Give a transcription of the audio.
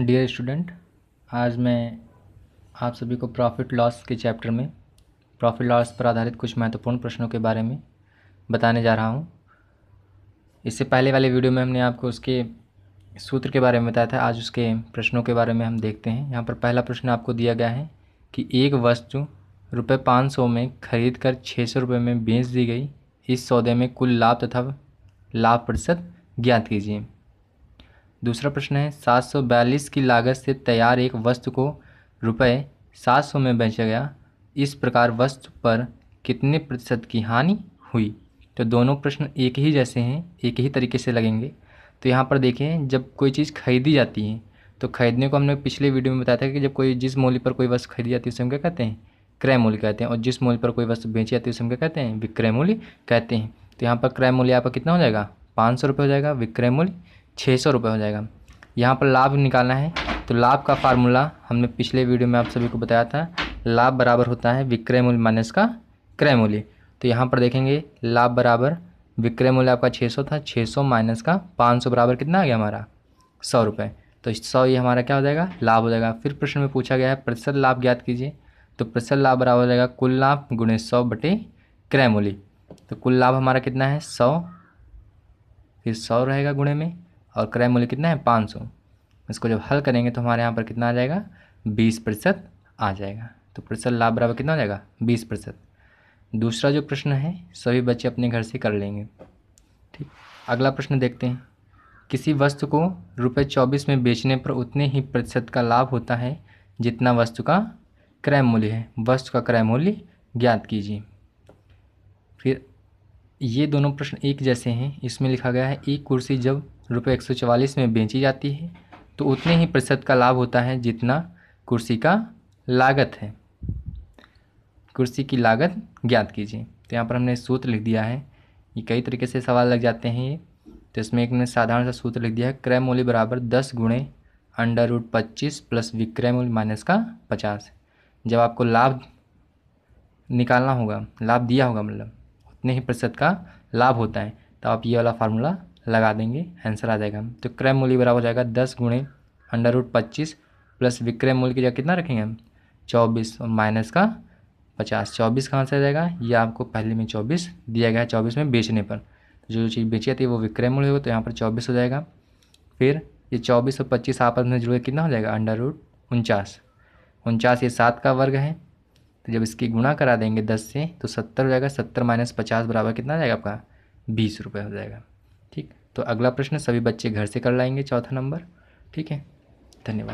dear student आज मैं आप सभी को प्रॉफिट लॉस के चैप्टर में प्रॉफिट लॉस पर आधारित कुछ महत्वपूर्ण प्रश्नों के बारे में बताने जा रहा हूँ इससे पहले वाले वीडियो में हमने आपको उसके सूत्र के बारे में बताया था आज उसके प्रश्नों के बारे में हम देखते हैं यहाँ पर पहला प्रश्न आपको दिया गया है कि एक वस्तु रुपये पाँच सौ में खरीद कर छः सौ रुपये में बेच दी गई इस सौदे में कुल लाभ तथा लाभ प्रतिशत ज्ञात कीजिए दूसरा प्रश्न है सात सौ बयालीस की लागत से तैयार एक वस्तु को रुपये सात सौ में बेचा गया इस प्रकार वस्तु पर कितने प्रतिशत की हानि हुई तो दोनों प्रश्न एक ही जैसे हैं एक ही तरीके से लगेंगे तो यहाँ पर देखें जब कोई चीज़ खरीदी जाती है तो खरीदने को हमने पिछले वीडियो में बताया था कि जब कोई जिस मूल्य पर कोई वस्तु खरीदी जाती है उसे हम क्या कहते हैं क्रय मूल्य कहते हैं और जिस मूल्य पर कोई वस्तु बेची जाती है उसे हम क्या कहते हैं विक्रय मूल्य कहते हैं तो यहाँ पर क्रय मूल्य आपका कितना हो जाएगा पाँच सौ रुपये हो जाएगा विक्रय मूल्य छः सौ रुपये हो जाएगा यहाँ पर लाभ निकालना है तो लाभ का फार्मूला हमने पिछले वीडियो में आप सभी को बताया था लाभ बराबर होता है विक्रय मूल्य माइनस का क्रय मूल्य तो यहाँ पर देखेंगे लाभ बराबर विक्रय मूल्य आपका 600 था 600 माइनस का 500 बराबर कितना आ गया हमारा सौ रुपये तो सौ ये हमारा क्या हो जाएगा लाभ हो जाएगा फिर प्रश्न में पूछा गया है प्रतिशत लाभ ज्ञात कीजिए तो प्रतिशत लाभ बराबर हो जाएगा कुल लाभ गुणे सौ बटे क्रय मूल्य तो कुल लाभ हमारा कितना है सौ फिर सौ रहेगा गुणे में और क्रय मूल्य कितना है पाँच सौ इसको जब हल करेंगे तो हमारे यहाँ पर कितना आ जाएगा बीस प्रतिशत आ जाएगा तो प्रतिशत लाभ बराबर कितना हो जाएगा बीस प्रतिशत दूसरा जो प्रश्न है सभी बच्चे अपने घर से कर लेंगे ठीक अगला प्रश्न देखते हैं किसी वस्तु को रुपये चौबीस में बेचने पर उतने ही प्रतिशत का लाभ होता है जितना वस्तु का क्रय मूल्य है वस्तु का क्रय मूल्य ज्ञात कीजिए फिर ये दोनों प्रश्न एक जैसे हैं इसमें लिखा गया है एक कुर्सी जब रुपये एक में बेची जाती है तो उतने ही प्रतिशत का लाभ होता है जितना कुर्सी का लागत है कुर्सी की लागत ज्ञात कीजिए तो यहाँ पर हमने सूत्र लिख दिया है ये कई तरीके से सवाल लग जाते हैं ये तो इसमें एक ने साधारण सा सूत्र लिख दिया है क्रय मूल्य बराबर दस गुणे अंडर रूट पच्चीस प्लस विक्रय मूल्य माइनस का पचास जब आपको लाभ निकालना होगा लाभ दिया होगा मतलब उतने ही प्रतिशत का लाभ होता है तो आप ये वाला फार्मूला लगा देंगे आंसर आ जाएगा तो क्रय मूल्य बराबर हो जाएगा दस गुणे अंडर रूट पच्चीस प्लस विक्रय मूल्य की जगह कितना रखेंगे हम चौबीस और माइनस का पचास चौबीस कहाँ से आ जाएगा ये आपको पहले में चौबीस दिया गया है चौबीस में बेचने पर जो तो जो चीज़ बेची जाती है वो विक्रय मूल्य होगा तो यहाँ पर चौबीस हो जाएगा फिर ये चौबीस और पच्चीस आपस में जुड़े कितना हो जाएगा अंडर रूट उनचास उनचास ये सात का वर्ग है तो जब इसकी गुणा करा देंगे दस से तो सत्तर हो जाएगा सत्तर माइनस पचास बराबर कितना हो जाएगा आपका बीस रुपये हो जाएगा ठीक तो अगला प्रश्न सभी बच्चे घर से कर लाएंगे चौथा नंबर ठीक है धन्यवाद